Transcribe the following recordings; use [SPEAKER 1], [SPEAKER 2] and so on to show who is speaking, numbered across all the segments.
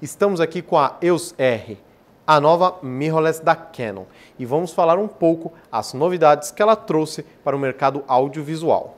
[SPEAKER 1] Estamos aqui com a EOS R, a nova mirrorless da Canon, e vamos falar um pouco as novidades que ela trouxe para o mercado audiovisual.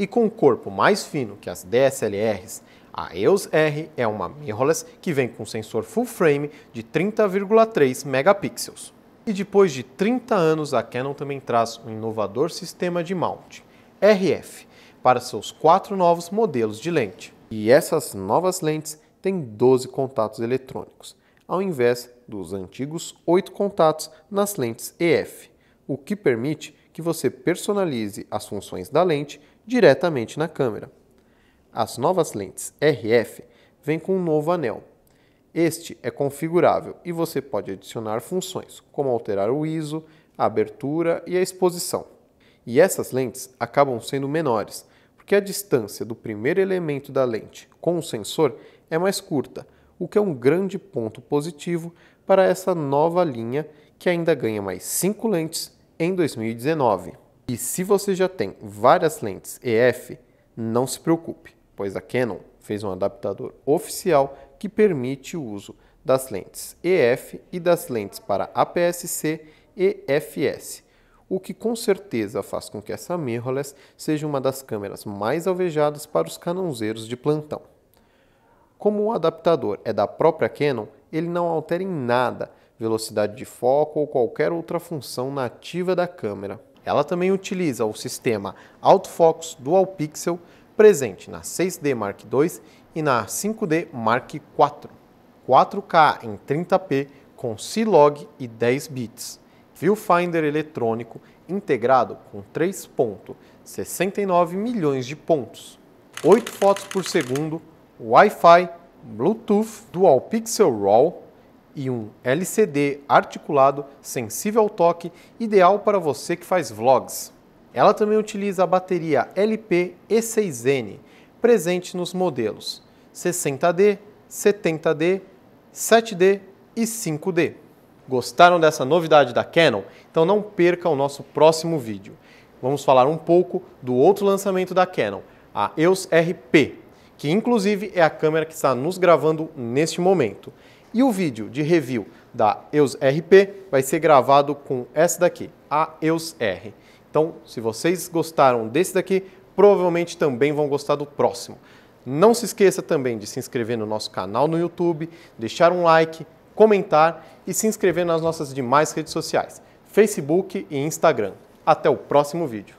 [SPEAKER 1] E com um corpo mais fino que as DSLRs, a EOS R é uma mirrorless que vem com sensor full frame de 30,3 megapixels. E depois de 30 anos, a Canon também traz um inovador sistema de mount, RF, para seus quatro novos modelos de lente. E essas novas lentes têm 12 contatos eletrônicos, ao invés dos antigos 8 contatos nas lentes EF, o que permite que você personalize as funções da lente diretamente na câmera. As novas lentes RF vêm com um novo anel. Este é configurável e você pode adicionar funções, como alterar o ISO, a abertura e a exposição. E essas lentes acabam sendo menores, porque a distância do primeiro elemento da lente com o sensor é mais curta, o que é um grande ponto positivo para essa nova linha que ainda ganha mais 5 lentes em 2019. E se você já tem várias lentes EF, não se preocupe pois a Canon fez um adaptador oficial que permite o uso das lentes EF e das lentes para APS-C e FS, o que com certeza faz com que essa mirrorless seja uma das câmeras mais alvejadas para os canonzeiros de plantão. Como o adaptador é da própria Canon, ele não altera em nada velocidade de foco ou qualquer outra função nativa da câmera. Ela também utiliza o sistema AutoFocus Dual Pixel presente na 6D Mark II e na 5D Mark IV. 4K em 30p com C-Log e 10 bits. Viewfinder eletrônico integrado com 3.69 milhões de pontos. 8 fotos por segundo, Wi-Fi, Bluetooth, Dual Pixel RAW e um LCD articulado sensível ao toque, ideal para você que faz vlogs. Ela também utiliza a bateria LP-E6N, presente nos modelos 60D, 70D, 7D e 5D. Gostaram dessa novidade da Canon? Então não perca o nosso próximo vídeo. Vamos falar um pouco do outro lançamento da Canon, a EOS RP, que inclusive é a câmera que está nos gravando neste momento. E o vídeo de review da EOS RP vai ser gravado com essa daqui, a EOS R. Então, se vocês gostaram desse daqui, provavelmente também vão gostar do próximo. Não se esqueça também de se inscrever no nosso canal no YouTube, deixar um like, comentar e se inscrever nas nossas demais redes sociais, Facebook e Instagram. Até o próximo vídeo.